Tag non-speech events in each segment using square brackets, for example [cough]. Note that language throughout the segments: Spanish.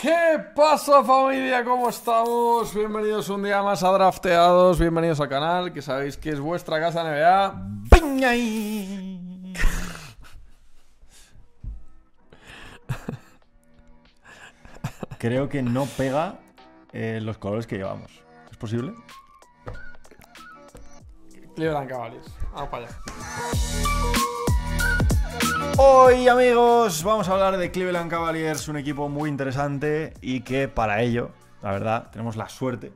¿Qué pasa familia? ¿Cómo estamos? Bienvenidos un día más a Drafteados, bienvenidos al canal, que sabéis que es vuestra casa NBA. ¡Venga Creo que no pega eh, los colores que llevamos. ¿Es posible? Libran caballos. Vamos para allá. Hoy amigos vamos a hablar de Cleveland Cavaliers, un equipo muy interesante y que para ello, la verdad, tenemos la suerte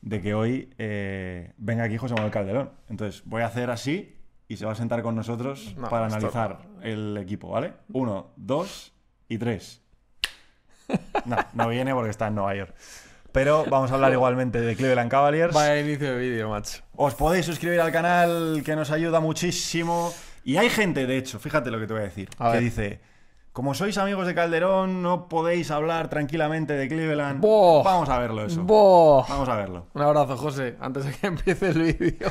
de que hoy eh, venga aquí José Manuel Calderón. Entonces voy a hacer así y se va a sentar con nosotros para analizar el equipo, ¿vale? Uno, dos y tres. No, no viene porque está en Nueva York. Pero vamos a hablar igualmente de Cleveland Cavaliers. el inicio de vídeo, macho. Os podéis suscribir al canal que nos ayuda muchísimo. Y hay gente, de hecho, fíjate lo que te voy a decir, que dice, como sois amigos de Calderón, no podéis hablar tranquilamente de Cleveland. Vamos a verlo eso. Vamos a verlo. Un abrazo, José, antes de que [laughs] empiece el vídeo.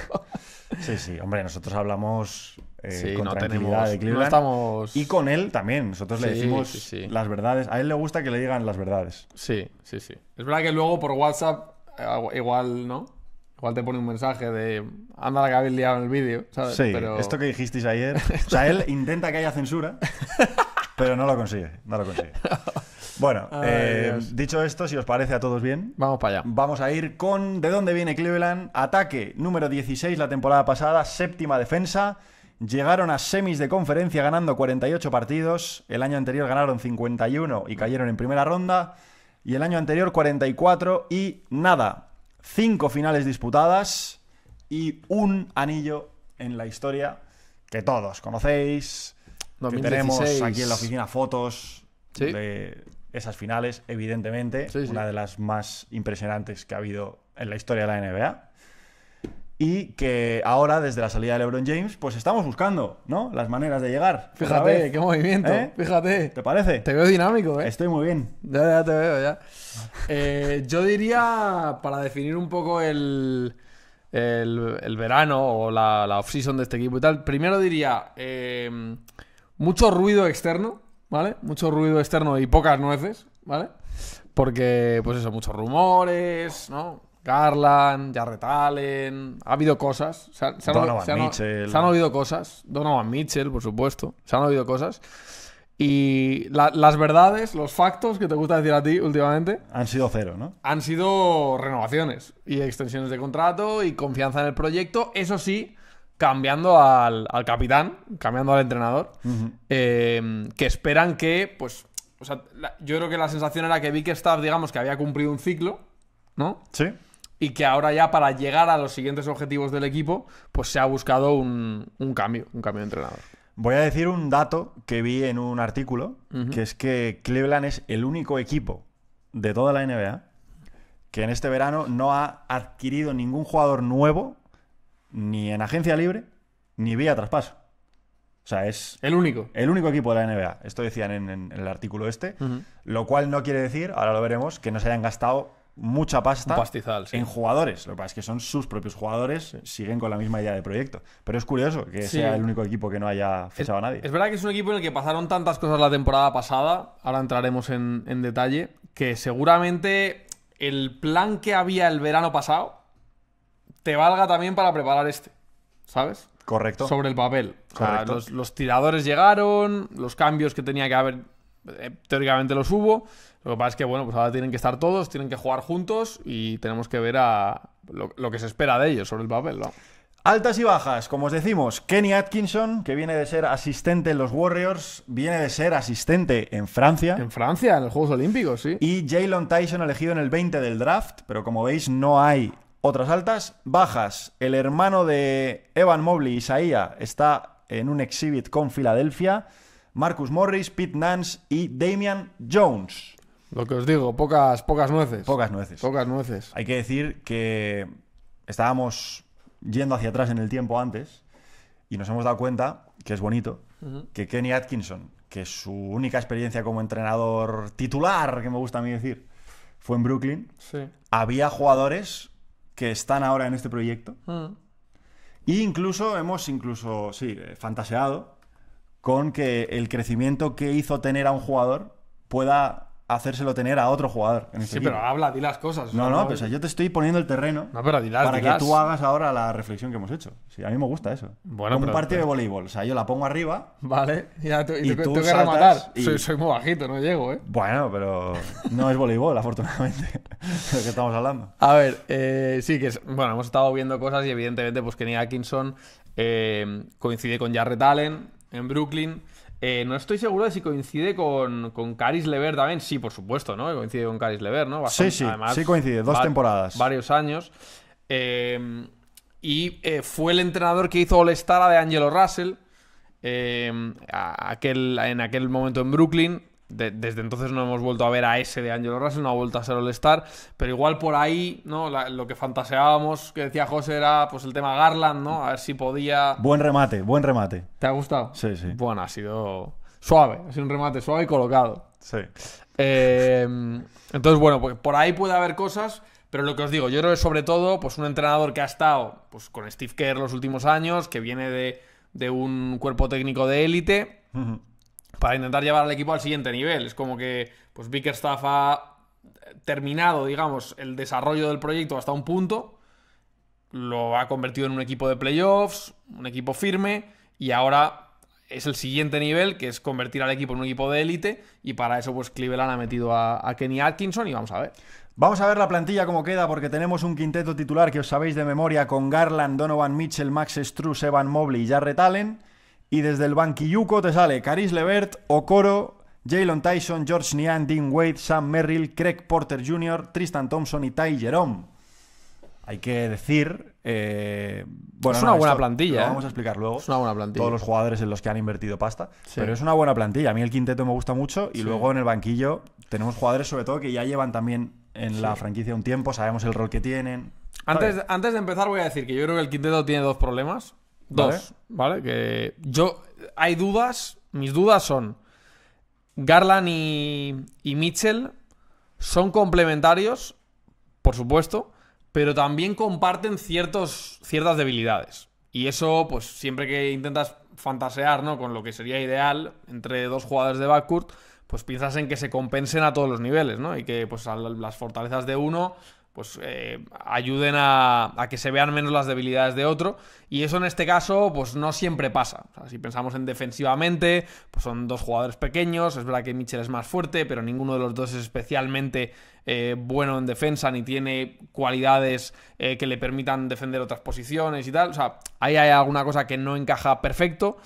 sí, sí, hombre, nosotros hablamos eh, con tranquilidad de Cleveland. Y con él también, nosotros le decimos las verdades. A él le gusta que le digan las verdades. Sí, sí, sí. Es verdad que luego por WhatsApp eh, igual, ¿no? Igual te pone un mensaje de anda la que habéis liado en el vídeo, Sí, pero... esto que dijisteis ayer. [laughs] o sea, él intenta que haya censura, pero no lo consigue. No lo consigue. Bueno, eh, dicho esto, si os parece a todos bien, vamos para allá. Vamos a ir con de dónde viene Cleveland. Ataque número 16 la temporada pasada, séptima defensa. Llegaron a semis de conferencia ganando 48 partidos. El año anterior ganaron 51 y cayeron en primera ronda. Y el año anterior 44 y nada cinco finales disputadas y un anillo en la historia que todos conocéis. tenemos aquí en la oficina fotos de esas finales, evidentemente. Una de las más impresionantes que ha habido en la historia de la NBA y que ahora, desde la salida de LeBron James, pues estamos buscando, ¿no? Las maneras de llegar. Fíjate, qué movimiento. ¿Eh? Fíjate. ¿Te parece? Te veo dinámico, ¿eh? Estoy muy bien. Ya, te veo, ya. Eh, yo diría, para definir un poco el, el, verano o la, off-season de este equipo y tal, primero diría eh, mucho ruido externo, ¿vale? Mucho ruido externo y pocas nueces, ¿vale? Porque, pues eso, muchos rumores, ¿no? Garland, Jarrett Ha habido cosas. Se, han, Donovan Mitchell. Se han oído cosas. Donovan Mitchell, por supuesto. Se han oído cosas. Y las verdades, los factos que te gusta decir a ti últimamente. Han sido cero, ¿no? Han sido renovaciones y extensiones de contrato y confianza en el proyecto. Eso sí, cambiando al, capitán, cambiando al entrenador, eh, que esperan que, pues. yo creo que la sensación era que Staff, digamos, que había cumplido un ciclo, ¿no? Sí y que ahora ya para llegar a los siguientes objetivos del equipo, pues se ha buscado un, cambio, un cambio de entrenador. Voy a decir un dato que vi en un artículo, que es que Cleveland es el único equipo de toda la NBA que en este verano no ha adquirido ningún jugador nuevo, ni en agencia libre, ni vía traspaso. O sea, es. El único. El único equipo de la NBA. Esto decían en, el artículo este. Lo cual no quiere decir, ahora lo veremos, que no se hayan gastado mucha pasta en jugadores. Lo que pasa es que son sus propios jugadores, siguen con la misma idea de proyecto. Pero es curioso que sea el único equipo que no haya fichado a nadie. Es verdad que es un equipo en el que pasaron tantas cosas la temporada pasada, ahora entraremos en, detalle, que seguramente el plan que había el verano pasado te valga también para preparar este, ¿sabes? Correcto. Sobre el papel. O los tiradores llegaron, los cambios que tenía que haber eh, teóricamente los hubo. Lo que pasa es que, bueno, pues ahora tienen que estar todos, tienen que jugar juntos y tenemos que ver a lo, que se espera de ellos sobre el papel, ¿no? Altas y bajas, como os decimos, Kenny Atkinson, que viene de ser asistente en los Warriors, viene de ser asistente en Francia. En Francia, en los Juegos Olímpicos, sí. Y Jalen Tyson elegido en el 20 del draft, pero como veis no hay otras altas. Bajas, el hermano de Evan Mobley, Isaiah, está en un exhibit con Filadelfia. Marcus Morris, Pete Nance y Damian Jones. Lo que os digo, pocas, pocas nueces. Pocas nueces. Pocas nueces. Hay que decir que estábamos yendo hacia atrás en el tiempo antes y nos hemos dado cuenta, que es bonito, que Kenny Atkinson, que su única experiencia como entrenador titular, que me gusta a mí decir, fue en Brooklyn, sí. había jugadores que están ahora en este proyecto. E incluso hemos incluso, sí, eh, fantaseado con que el crecimiento que hizo tener a un jugador pueda hacérselo tener a otro jugador. Este sí, pero habla, di las cosas. No, no, no yo te estoy poniendo el terreno para que tú hagas ahora la reflexión que hemos hecho. Sí, a mí me gusta eso. Como un partido de voleibol. O sea, yo la pongo arriba. Vale, y, tú que rematar. Soy, muy bajito, no llego, ¿eh? Bueno, pero no es voleibol, [laughs] afortunadamente. [laughs] de lo que estamos hablando. A ver, eh, sí, que es, bueno, hemos estado viendo cosas y evidentemente, pues Kenny Atkinson eh, coincide con Jarrett Allen en Brooklyn. Eh, no estoy seguro de si coincide con, con Caris Lever también. Sí, por supuesto, ¿no? Coincide con Caris Lever, ¿no? sí, sí, sí coincide. Dos temporadas. Varios años. Eh, y eh, fue el entrenador que hizo All-Star de Angelo Russell aquel, en aquel momento en Brooklyn desde entonces no hemos vuelto a ver a ese de Angelo Russell, no ha vuelto a ser All-Star, pero igual por ahí, ¿no? lo que fantaseábamos, que decía José, era pues el tema Garland, ¿no? A ver si podía. Buen remate, buen remate. ¿Te ha gustado? Sí, sí. Bueno, ha sido suave, ha sido un remate suave y colocado. Sí. Em, entonces, bueno, pues por ahí puede haber cosas. Pero lo que os digo, yo creo que sobre todo, pues un entrenador que ha estado pues, con Steve Kerr los últimos años, que viene de, un cuerpo técnico de élite, para intentar llevar al equipo al siguiente nivel. Es como que pues Bickerstaff ha terminado, digamos, el desarrollo del proyecto hasta un punto, lo ha convertido en un equipo de playoffs, un equipo firme, y ahora es el siguiente nivel, que es convertir al equipo en un equipo de élite, y para eso pues Cleveland ha metido a, Kenny Atkinson y vamos a ver. Vamos a ver la plantilla como queda porque tenemos un quinteto titular que os sabéis de memoria con Garland, Donovan Mitchell, Max Struz, Evan Mobley y Jarrett Allen. Y desde el banquilluco te sale Caris Levert, Okoro, Jalen Tyson, George Nian, Dean Wade, Sam Merrill, Craig Porter Jr., Tristan Thompson y Ty Jerome. Hay que decir. Eh, bueno, es una buena plantilla. ¿eh? vamos a explicar luego. Es una buena plantilla. Todos los jugadores en los que han invertido pasta. Pero es una buena plantilla. A mí el quinteto me gusta mucho. Y luego en el banquillo tenemos jugadores, sobre todo, que ya llevan también en la franquicia un tiempo. Sabemos el rol que tienen. Antes, antes de empezar, voy a decir que yo creo que el quinteto tiene dos problemas. Dos. ¿Vale? Que yo. Hay dudas. Mis dudas son. Garland y, y Mitchell son complementarios, por supuesto, pero también comparten ciertas debilidades. Y eso, pues siempre que intentas fantasear ¿no? con lo que sería ideal entre dos jugadores de backcourt, pues piensas en que se compensen a todos los niveles, ¿no? Y que pues, las fortalezas de uno pues eh, ayuden a, que se vean menos las debilidades de otro. Y eso en este caso, pues no siempre pasa. si pensamos en defensivamente, pues son dos jugadores pequeños, es verdad que Mitchell es más fuerte, pero ninguno de los dos es especialmente eh, bueno en defensa, ni tiene cualidades eh, que le permitan defender otras posiciones y tal. O sea, ahí hay alguna cosa que no encaja perfecto.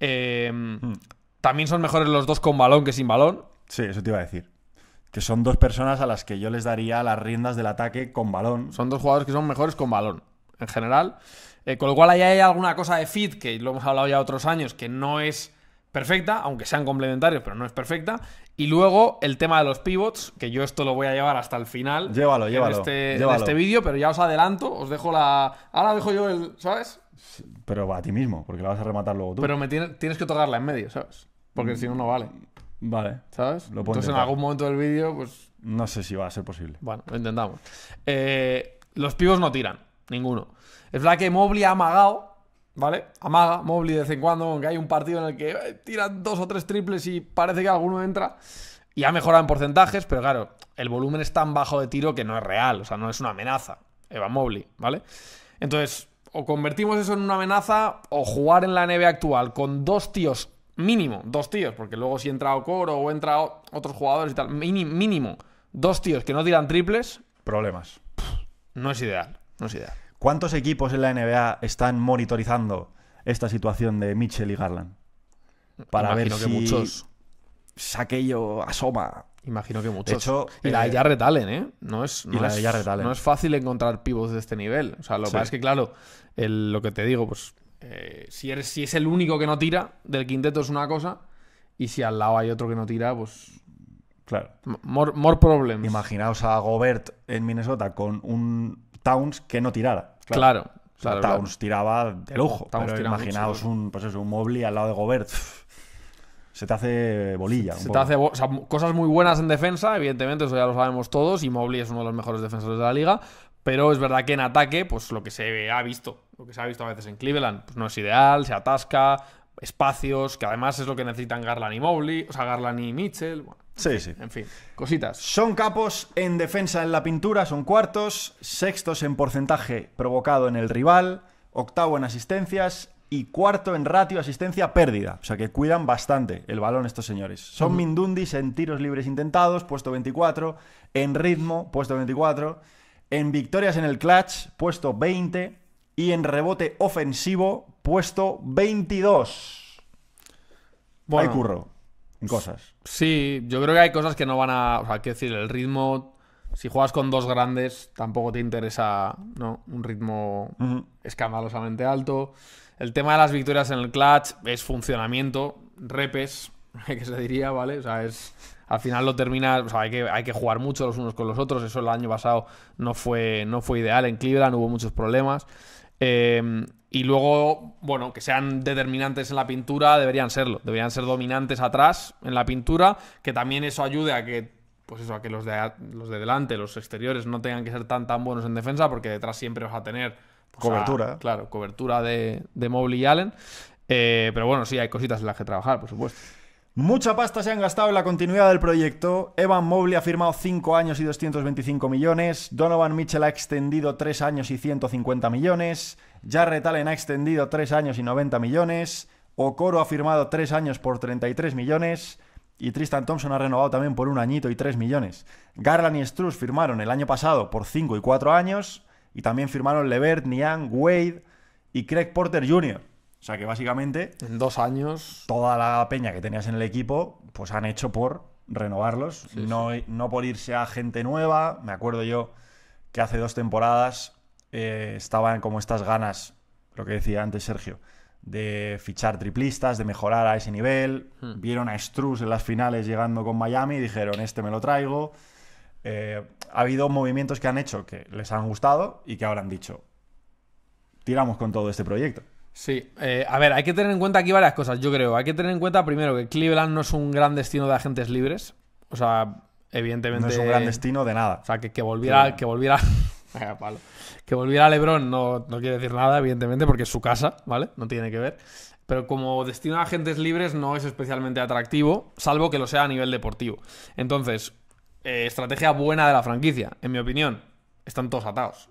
Hmm. También son mejores los dos con balón que sin balón. Sí, eso te iba a decir que son dos personas a las que yo les daría las riendas del ataque con balón. Son dos jugadores que son mejores con balón, en general. Eh, con lo cual ahí hay alguna cosa de fit, que lo hemos hablado ya otros años, que no es perfecta, aunque sean complementarios, pero no es perfecta. Y luego el tema de los pivots, que yo esto lo voy a llevar hasta el final. Llévalo, En este, este, vídeo, pero ya os adelanto, os dejo la. Ahora dejo yo el. ¿Sabes? Pero a ti mismo, porque la vas a rematar luego tú. Pero me tienes que tocarla en medio, ¿sabes? Porque si no, no vale. Vale. ¿Sabes? Entonces en algún momento del vídeo, pues... No sé si va a ser posible. Bueno, lo intentamos. Eh, los pibos no tiran, ninguno. Es verdad que Mobley ha amagado, ¿vale? Amaga, Mobley de vez en cuando, aunque hay un partido en el que eh, tiran dos o tres triples y parece que alguno entra. Y ha mejorado en porcentajes, pero claro, el volumen es tan bajo de tiro que no es real, o sea, no es una amenaza. Eva Mobley, ¿vale? Entonces, o convertimos eso en una amenaza, o jugar en la neve actual con dos tíos mínimo, dos tíos, porque luego si entra Okoro o entra otros jugadores y tal, mínimo, dos tíos que no tiran triples. Problemas. No es ideal, no es ideal. ¿Cuántos equipos en la NBA están monitorizando esta situación de Mitchell y Garland? Para ver que si muchos. saquello asoma. Imagino que muchos. De hecho, y la de eh, Jarrett Allen, ¿eh? No es, no, y la es, no es fácil encontrar pivots de este nivel. O sea, lo que pasa es que, claro, lo que te digo, pues eh, si, si es el único que no tira del quinteto es una cosa, y si al lado hay otro que no tira, pues Claro. More, problems. Imaginaos a Gobert en Minnesota con un Towns que no tirara. Claro. Towns tiraba de lujo. pero imaginaos un, pues un Mobley al lado de Gobert. Se te hace bolilla. Se, te hace o sea, cosas muy buenas en defensa, evidentemente, eso ya lo sabemos todos. Y Mobley es uno de los mejores defensores de la liga. Pero es verdad que en ataque, pues lo que se ha visto, lo que se ha visto a veces en Cleveland, pues no es ideal, se atasca, espacios, que además es lo que necesitan Garland y Mobley, o sea, Garland y Mitchell. sí, sí. En fin, cositas. Son capos en defensa en la pintura, son cuartos, sextos en porcentaje provocado en el rival, octavo en asistencias y cuarto en ratio asistencia pérdida. O sea que cuidan bastante el balón estos señores. Son Mindundis en tiros libres intentados, puesto 24, en ritmo, puesto 24 en victorias en el clutch, puesto 20, y en rebote ofensivo, puesto 22. hay curro en cosas. Sí, yo creo que hay cosas que no van a. O sea, decir, el ritmo. Si juegas con dos grandes, tampoco te interesa un ritmo escandalosamente alto. El tema de las victorias en el clutch es funcionamiento, repes, [laughs] que se diría, ¿vale? O sea, es. Al final lo termina. hay que, hay que jugar mucho los unos con los otros. Eso el año pasado no fue, no fue ideal. En Cleveland hubo muchos problemas. Em, y luego, bueno, que sean determinantes en la pintura, deberían serlo. Deberían ser dominantes atrás en la pintura. Que también eso ayude a que pues eso, a que los de, los de delante, los exteriores, no tengan que ser tan, tan buenos en defensa, porque detrás siempre vas a tener. Pues, cobertura. claro, cobertura de, de Mobley y Allen. Eh, pero bueno, sí, hay cositas en las que trabajar, por supuesto. Mucha pasta se han gastado en la continuidad del proyecto. Evan Mobley ha firmado 5 años y 225 millones. Donovan Mitchell ha extendido 3 años y 150 millones. Jarrett Allen ha extendido 3 años y 90 millones. Okoro ha firmado 3 años por 33 millones. Y Tristan Thompson ha renovado también por un añito y 3 millones. Garland y Struz firmaron el año pasado por 5 y 4 años. Y también firmaron Levert, Niang, Wade y Craig Porter Jr. O sea que básicamente. En dos años. Toda la peña que tenías en el equipo, pues han hecho por renovarlos. no, no por irse a gente nueva. Me acuerdo yo que hace dos temporadas eh, estaban como estas ganas, lo que decía antes Sergio, de fichar triplistas, de mejorar a ese nivel. Hmm. Vieron a Struz en las finales llegando con Miami y dijeron: Este me lo traigo. Eh, ha habido movimientos que han hecho que les han gustado y que ahora han dicho: Tiramos con todo este proyecto. Sí, eh, a ver, hay que tener en cuenta aquí varias cosas, yo creo. Hay que tener en cuenta primero que Cleveland no es un gran destino de agentes libres. O sea, evidentemente. No es un gran destino de nada. O sea, que, que volviera. Que volviera [laughs] Que volviera Lebron no, no quiere decir nada, evidentemente, porque es su casa, ¿vale? No tiene que ver. Pero como destino de agentes libres no es especialmente atractivo, salvo que lo sea a nivel deportivo. Entonces, eh, estrategia buena de la franquicia, en mi opinión. Están todos atados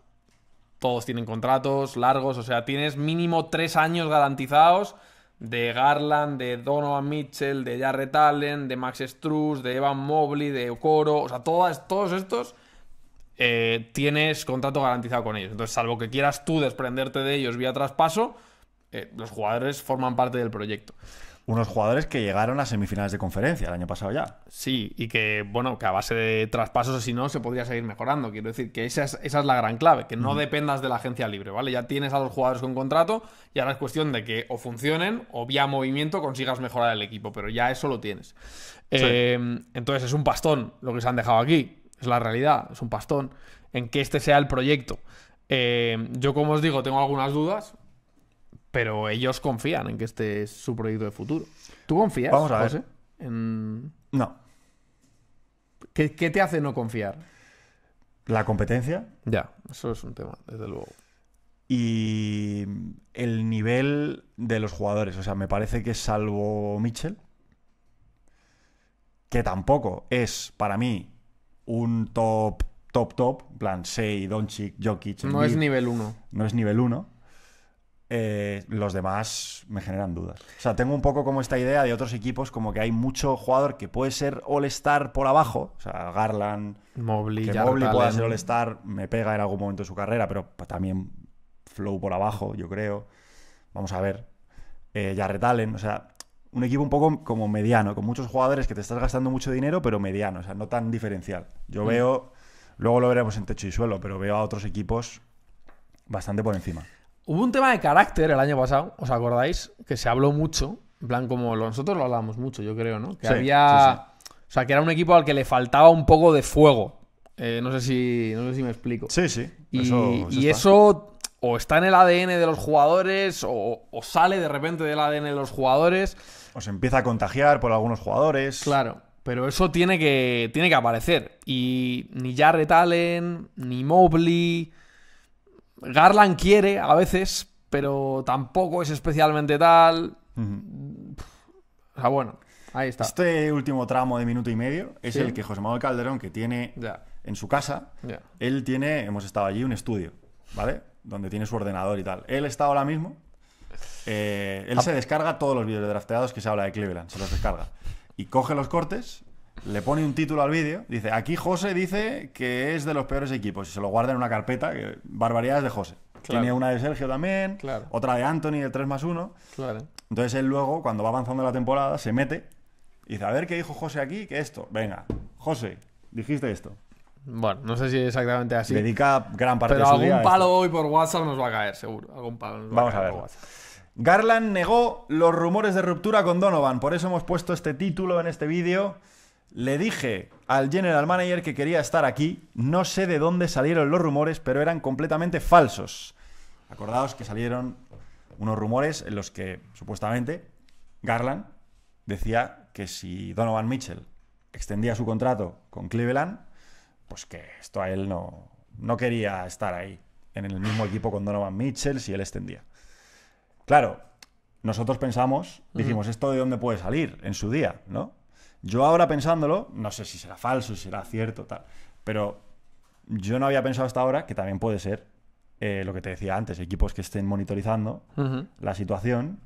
todos tienen contratos largos, o sea, tienes mínimo tres años garantizados de Garland, de Donovan Mitchell, de Jarrett Allen, de Max Struz, de Evan Mobley, de Okoro, o sea, todos estos eh, tienes contrato garantizado con ellos. Entonces, salvo que quieras tú desprenderte de ellos vía traspaso, eh, los jugadores forman parte del proyecto unos jugadores que llegaron a semifinales de conferencia el año pasado ya. Sí, y que, bueno, que a base de traspasos o si no, se podría seguir mejorando. Quiero decir que esa es, la gran clave, que no dependas de la agencia libre, ¿vale? Ya tienes a los jugadores con contrato y ahora es cuestión de que o funcionen o vía movimiento consigas mejorar el equipo, pero ya eso lo tienes. Em, entonces es un pastón lo que se han dejado aquí, es la realidad, es un pastón en que este sea el proyecto. Em, yo, como os digo, tengo algunas dudas, pero ellos confían en que este es su proyecto de futuro. ¿Tú confías, Vamos a ver. No. ¿Qué, te hace no confiar? La competencia. Ya, eso es un tema, desde luego. Y el nivel de los jugadores. O sea, me parece que salvo Mitchell, que tampoco es para mí un top, top, top, plan 6, Doncic, Jokic. No es nivel 1. No es nivel 1 eh, los demás me generan dudas. O sea, tengo un poco como esta idea de otros equipos, como que hay mucho jugador que puede ser All-Star por abajo, o sea, Garland, Mobley, que Mobley pueda ser All-Star, me pega en algún momento de su carrera, pero pues, también Flow por abajo, yo creo. Vamos a ver. Eh, o sea, un equipo un poco como mediano, con muchos jugadores que te estás gastando mucho dinero, pero mediano, o sea, no tan diferencial. Yo mm. veo, luego lo veremos en techo y suelo, pero veo a otros equipos bastante por encima. Hubo un tema de carácter el año pasado, ¿os acordáis? Que se habló mucho, en plan como nosotros lo hablábamos mucho, yo creo, ¿no? Que había... O sea, que era un equipo al que le faltaba un poco de fuego. Eh, no, sé si, no sé si me explico. Sí, sí. Y eso, o está en el ADN de los jugadores o, sale de repente del ADN de los jugadores. O se empieza a contagiar por algunos jugadores. Claro. Pero eso tiene que, tiene que aparecer. Y ni Jarrett Allen, ni Mobley... Garland quiere a veces, pero tampoco es especialmente tal. Ah, bueno, ahí está. Este último tramo de minuto y medio es el que José Manuel Calderón, que tiene en su casa, él tiene, hemos estado allí, un estudio, ¿vale? Donde tiene su ordenador y tal. Él está ahora mismo. Eh, él ah. se descarga todos los vídeos de drafteados que se habla de Cleveland, se los descarga. Y coge los cortes le pone un título al vídeo. Dice, aquí José dice que es de los peores equipos y se lo guarda en una carpeta. Que, barbaridades de José. tenía una de Sergio también, otra de Anthony, de 3 más 1. Entonces él luego, cuando va avanzando la temporada, se mete y dice, a ver qué dijo José aquí, que esto. Venga, José, dijiste esto. Bueno, no sé si es exactamente así. Dedica gran parte pero de su algún palo hoy por WhatsApp nos va a caer, seguro. Algún Vamos a, ver. Garland negó los rumores de ruptura con Donovan, por eso hemos puesto este título en este vídeo. Le dije al general manager que quería estar aquí. No sé de dónde salieron los rumores, pero eran completamente falsos. Acordaos que salieron unos rumores en los que supuestamente Garland decía que si Donovan Mitchell extendía su contrato con Cleveland, pues que esto a él no, quería estar ahí, en el mismo equipo con Donovan Mitchell, si él extendía. Claro, nosotros pensamos, dijimos, ¿esto de dónde puede salir en su día? ¿No? Yo ahora pensándolo, no sé si será falso, si será cierto, tal, pero yo no había pensado hasta ahora que también puede ser eh, lo que te decía antes, equipos que estén monitorizando la situación,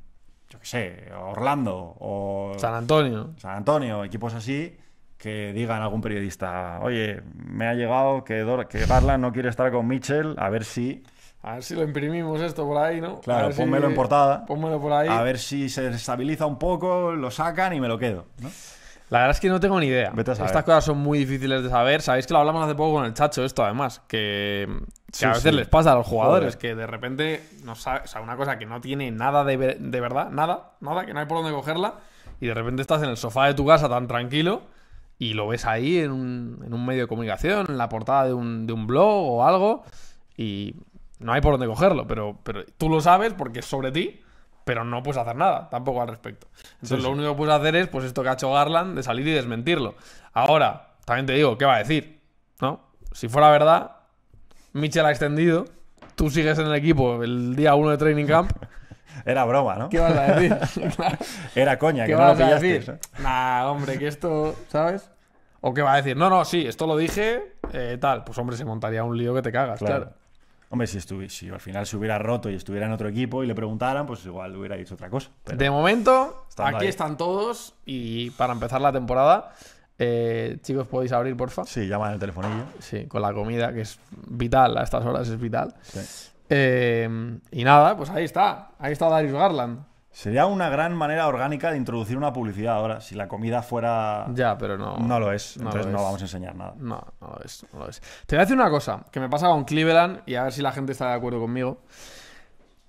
yo qué sé, Orlando o San Antonio. San Antonio, equipos así que digan a algún periodista, oye, me ha llegado que, que no quiere estar con Mitchell, a ver si... A ver si lo imprimimos esto por ahí, ¿no? Claro, pónmelo en portada. Pónmelo por ahí. A ver si se estabiliza un poco, lo sacan y me lo quedo. ¿no? La verdad es que no tengo ni idea. Estas cosas son muy difíciles de saber. Sabéis que lo hablamos hace poco con el Chacho, esto además, que, a veces les pasa a los jugadores, que de repente no sabe, o sea, una cosa que no tiene nada de, verdad, nada, nada, que no hay por dónde cogerla, y de repente estás en el sofá de tu casa tan tranquilo y lo ves ahí en un, medio de comunicación, en la portada de un, de un blog o algo, y no hay por dónde cogerlo, pero, pero tú lo sabes porque es sobre ti pero no puedes hacer nada tampoco al respecto. Entonces lo único que puedes hacer es pues esto que ha hecho Garland de salir y desmentirlo. Ahora, también te digo, ¿qué va a decir? ¿No? Si fuera verdad, Mitchell ha extendido, tú sigues en el equipo el día 1 de training camp. [laughs] Era broma, ¿no? ¿Qué vas a decir? [laughs] [laughs] Era coña, que no lo pillaste. Decir? Nah, hombre, que esto, ¿sabes? O qué va a decir, no, no, sí, esto lo dije, eh, tal. Pues hombre, se montaría un lío que te cagas, claro. Hombre, si, si al final se hubiera roto y estuviera en otro equipo y le preguntaran, pues igual hubiera dicho otra cosa. de momento, aquí están todos y para empezar la temporada, eh, chicos, podéis abrir, porfa. Sí, llaman el telefonillo. Sí, con la comida, que es vital a estas horas, es vital. Eh, y nada, pues ahí está. Ahí está Darius Garland. Sería una gran manera orgánica de introducir una publicidad ahora. Si la comida fuera. Ya, pero no. No lo es. No entonces no vamos a enseñar nada. No, no lo es. No es. Te voy a decir una cosa que me pasa con Cleveland y a ver si la gente está de acuerdo conmigo.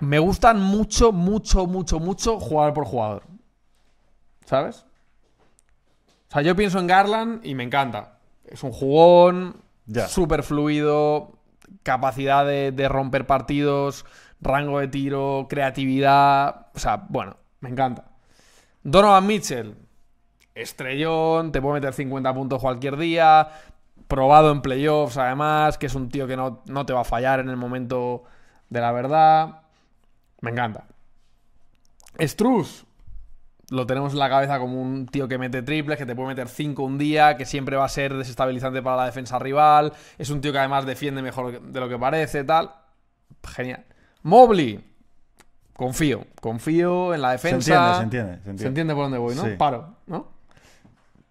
Me gustan mucho, mucho, mucho, mucho jugar por jugador. ¿Sabes? O sea, yo pienso en Garland y me encanta. Es un jugón, súper fluido, capacidad de, de romper partidos rango de tiro, creatividad. O sea, bueno, me encanta. Donovan Mitchell, estrellón, te puede meter 50 puntos cualquier día, probado en playoffs además, que es un tío que no, te va a fallar en el momento de la verdad. Me encanta. Struss lo tenemos en la cabeza como un tío que mete triples, que te puede meter 5 un día, que siempre va a ser desestabilizante para la defensa rival, es un tío que además defiende mejor de lo que parece, tal. Genial. Mobley. Confío, confío en la defensa. Se entiende, se entiende. Se entiende, por dónde voy, ¿no? Paro, ¿no?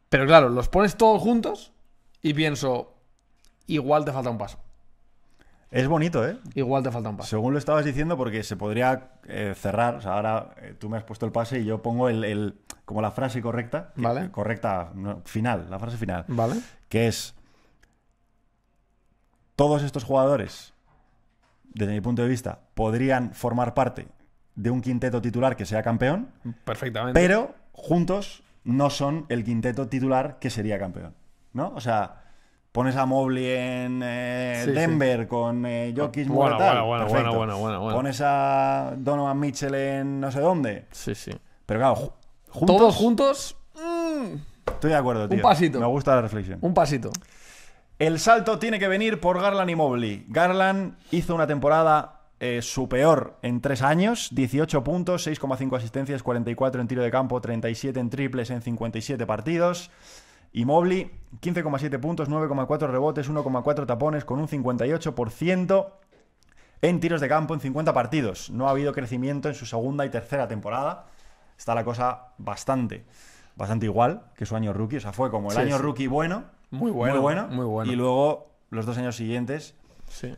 Pero claro, los pones todos juntos y pienso, igual te falta un paso. Es bonito, ¿eh? Igual te falta un paso. Según lo estabas diciendo, porque se podría eh, cerrar. O sea, ahora eh, tú me has puesto el pase y yo pongo el, como la frase correcta. vale. Correcta, final, la frase final. Vale. Que es. Todos estos jugadores desde mi punto de vista, podrían formar parte de un quinteto titular que sea campeón. Perfectamente. Pero juntos no son el quinteto titular que sería campeón. ¿No? O sea, pones a Mobley en eh, Denver con eh, Jokic bueno, bueno, bueno, bueno, bueno, Pones a Donovan Mitchell en no sé dónde. Sí, sí. Pero claro, ¿juntos? todos juntos. Estoy de acuerdo, tío. Un pasito. Me gusta la reflexión. Un pasito. El salto tiene que venir por Garland y Mobley. Garland hizo una temporada eh, su peor en tres años, 18 puntos, 6,5 asistencias, 44 en tiro de campo, 37 en triples en 57 partidos. Y Mobley, 15,7 puntos, 9,4 rebotes, 1,4 tapones con un 58% en tiros de campo en 50 partidos. No ha habido crecimiento en su segunda y tercera temporada. Está la cosa bastante, bastante igual que su año rookie. O sea, fue como el año rookie bueno, muy bueno. bueno. Y luego, los dos años siguientes,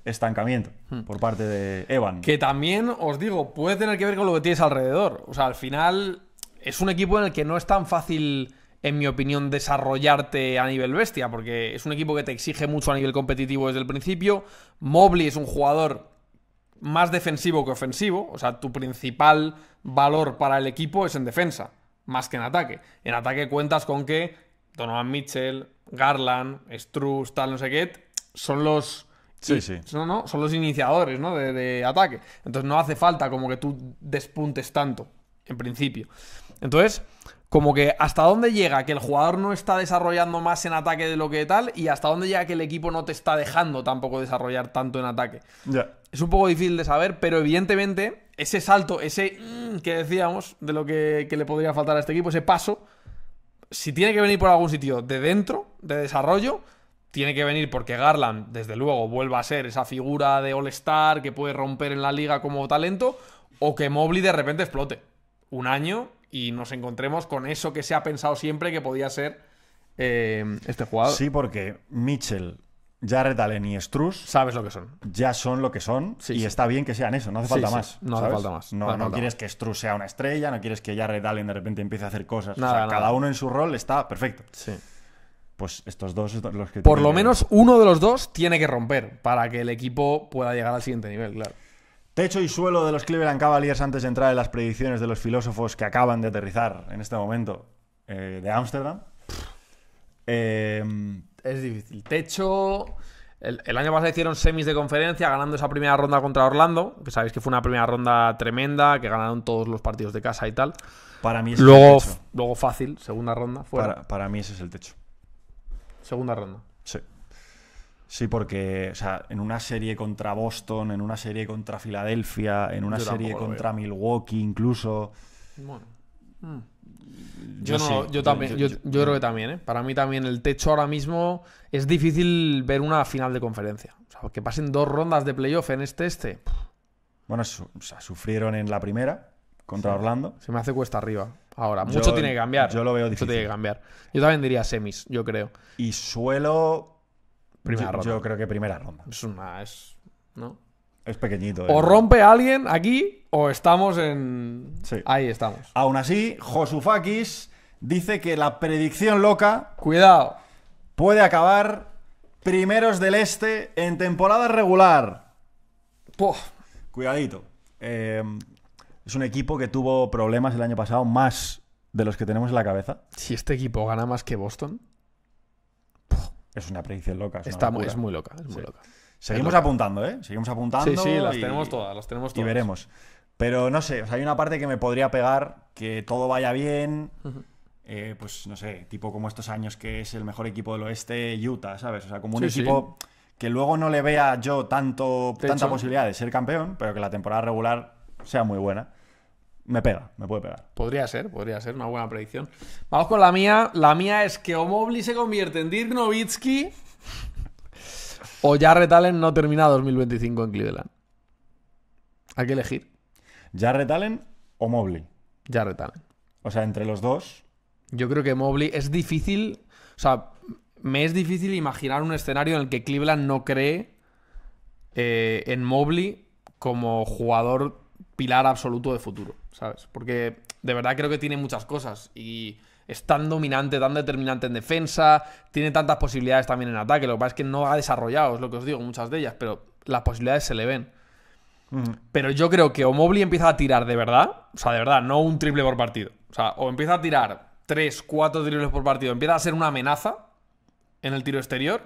estancamiento hmm. por parte de Evan. Que también, os digo, puede tener que ver con lo que tienes alrededor. O sea, al final es un equipo en el que no es tan fácil, en mi opinión, desarrollarte a nivel bestia, porque es un equipo que te exige mucho a nivel competitivo desde el principio. Mobley es un jugador más defensivo que ofensivo, o sea, tu principal valor para el equipo es en defensa, más que en ataque. En ataque cuentas con que Donovan Mitchell, Garland, Struz, tal, no sé qué, son los... ¿no? son los iniciadores ¿no? de, ataque. Entonces no hace falta como que tú despuntes tanto, en principio. Entonces, como que hasta dónde llega que el jugador no está desarrollando más en ataque de lo que tal y hasta dónde llega que el equipo no te está dejando tampoco desarrollar tanto en ataque. Es un poco difícil de saber, pero evidentemente ese salto, ese mm, que decíamos de lo que le podría faltar a este equipo, ese paso, si tiene que venir por algún sitio de dentro, de desarrollo, tiene que venir porque Garland, desde luego, vuelva a ser esa figura de All-Star que puede romper en la liga como talento, o que Mobley de repente explote un año y nos encontremos con eso que se ha pensado siempre que podía ser eh, este jugador. Sí, porque Mitchell, Jared Allen y Struss. Sabes lo que son. Ya son lo que son. y está bien que sean eso. No hace falta más. No hace falta más. No, quieres que Struss sea una estrella, no quieres que Jared Allen de repente empiece a hacer cosas. o sea, cada uno en su rol está perfecto. Sí. Pues estos dos los que. Por lo menos uno de los dos tiene que romper para que el equipo pueda llegar al siguiente nivel, claro. Techo y suelo de los Cleveland Cavaliers antes de entrar en las predicciones de los filósofos que acaban de aterrizar en este momento eh, de Ámsterdam. Eh, es difícil. Techo. El, año pasado hicieron semis de conferencia ganando esa primera ronda contra Orlando, que sabéis que fue una primera ronda tremenda, que ganaron todos los partidos de casa y tal. Para mí luego, Luego fácil, segunda ronda. Para, mí ese es el techo. Segunda ronda. Sí. Sí, porque, o sea, en una serie contra Boston, en una serie contra Filadelfia, en una serie contra Milwaukee incluso. Bueno. Mm. Yo, yo también, yo, creo que también, ¿eh? Para mí también el techo ahora mismo es difícil ver una final de conferencia. O sea, que pasen dos rondas de playoff en este este. Bueno, sufrieron en la primera contra Orlando. Se me hace cuesta arriba. Ahora, mucho tiene que cambiar. Yo lo veo difícil. tiene que cambiar. Yo también diría semis, yo creo. Y suelo Primera ronda. Yo creo que primera ronda. Es una. Es, ¿no? Es pequeñito. O rompe alguien aquí o estamos en... Sí. Ahí estamos. Aún así, Josufakis dice que la predicción loca... Cuidado. Puede acabar primeros del Este en temporada regular. Puff. Cuidadito. Em, es un equipo que tuvo problemas el año pasado, más de los que tenemos en la cabeza. Si este equipo gana más que Boston. Es una predicción loca. Es, Está, muy, loca, es muy loca. Seguimos apuntando, ¿eh? Seguimos apuntando. Sí, sí, las tenemos todas, las tenemos todas. Y veremos. Pero no sé, hay una parte que me podría pegar, que todo vaya bien. Eh, pues no sé, tipo como estos años que es el mejor equipo del oeste, Utah, ¿sabes? O sea, como un equipo que luego no le vea yo tanto, tanta posibilidad de ser campeón, pero que la temporada regular sea muy buena. Me pega, me puede pegar. Podría ser, podría ser una buena predicción. Vamos con la mía. La mía es que Omobli se convierte en Dirk Nowitzki o Jarrett Allen no termina 2025 en Cleveland. Hay que elegir. Jarrett Allen o Mobley. Jarrett Allen. O sea, entre los dos. Yo creo que Mobley es difícil. O sea, me es difícil imaginar un escenario en el que Cleveland no cree eh, en Mobley como jugador pilar absoluto de futuro, ¿sabes? Porque de verdad creo que tiene muchas cosas y es tan dominante, tan determinante en defensa, tiene tantas posibilidades también en ataque. Lo que pasa es que no ha desarrollado, es lo que os digo, muchas de ellas, pero las posibilidades se le ven. Mm. Pero yo creo que o Mobley empieza a tirar de verdad, o sea, de verdad, no un triple por partido. O sea, o empieza a tirar tres, cuatro triples por partido, empieza a ser una amenaza en el tiro exterior,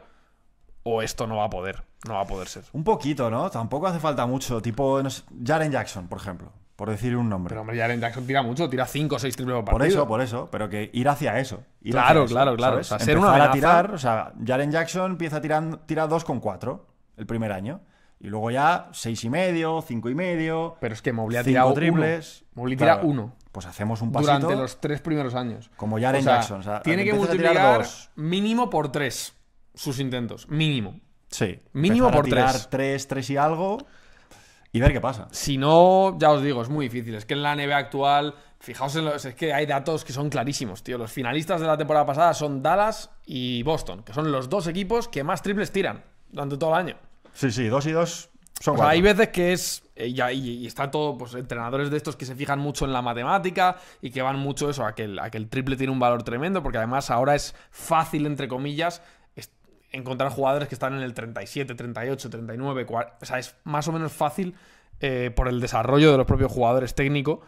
o esto no va a poder, no va a poder ser. Un poquito, ¿no? Tampoco hace falta mucho, tipo Jaren Jackson, por ejemplo por decir un nombre. Pero hombre, Jaren Jackson tira mucho, tira 5 o 6 triples por partido. Por eso, por eso, pero que ir hacia eso. claro, claro, claro, claro. O sea, ser una a tirar, o sea, Jaren Jackson empieza a tirar, con 4 el primer año. Y luego ya 6 y medio, 5 y medio. Pero es que Mobley ha tirado triples. Uno. Mobley tira 1. pues hacemos un pasito. Durante los 3 primeros años. Como Jaren Jackson. O sea, tiene que multiplicar mínimo por 3 sus intentos. Mínimo. Sí. Mínimo por 3. Tirar 3, 3 y algo y ver qué pasa. Si no, ya os digo, es muy difícil. Es que en la NBA actual, fijaos en los. Es que hay datos que son clarísimos, tío. Los finalistas de la temporada pasada son Dallas y Boston, que son los dos equipos que más triples tiran durante todo el año. Sí, sí, dos y dos son hay veces que es. Eh, y, y, está todo, pues entrenadores de estos que se fijan mucho en la matemática y que van mucho eso, a que el triple tiene un valor tremendo, porque además ahora es fácil, entre comillas, encontrar jugadores que están en el 37, 38, 39, o sea, es más o menos fácil eh, por el desarrollo de los propios jugadores técnicos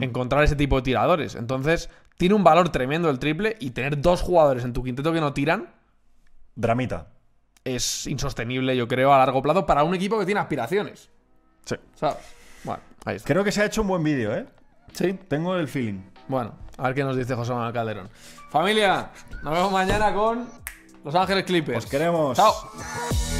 encontrar ese tipo de tiradores. Entonces, tiene un valor tremendo el triple y tener dos jugadores en tu quinteto que no tiran. Dramita. Es insostenible, yo creo, a largo plazo para un equipo que tiene aspiraciones. Sí. ¿Sabes? Bueno, ahí está. Creo que se ha hecho un buen vídeo, ¿eh? Sí. Tengo el feeling. Bueno, a ver qué nos dice José Manuel Calderón. Familia, nos vemos mañana con los Ángeles Clippers. queremos. Chao.